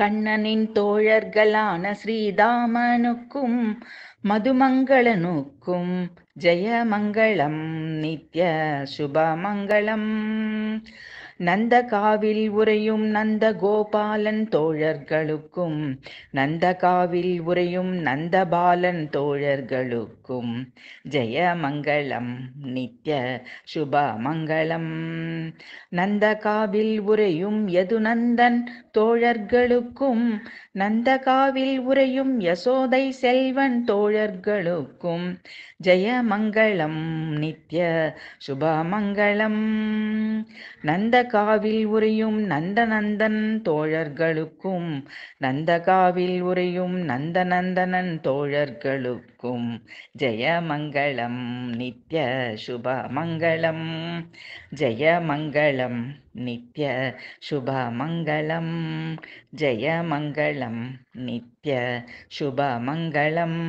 கண்ணனின் தோழர்களான ஸ்ரீதாமனுக்கும் மதுமங்களனுக்கும் ஜயமங்களம் நித்ய சுபமங்களம் நந்தகாவில் உரையும் நந்த கோபாலன் தோழர்களுக்கும் நந்தகாவில் உரையும் நந்தபாலன் தோழர்களுக்கும் மங்களம் நித்ய சுபமங்களம் நந்தகாவில் உரையும் யதுநந்தன் தோழர்களுக்கும் நந்தகாவில் உரையும் யசோதை செல்வன் தோழர்களுக்கும் மங்களம் நித்ய மங்களம் நந்தகாவில் உரையும் நந்தநந்தன் தோழர்களுக்கும் நந்தகாவில் உரையும் நந்தனன் தோழர்களுக்கும் ஜெயமங்களம் நித்ய சுபமங்களம் ஜெயமங்களம் நித்ய சுபமங்களம் ஜெயமங்களம் நித்ய சுபமங்களம்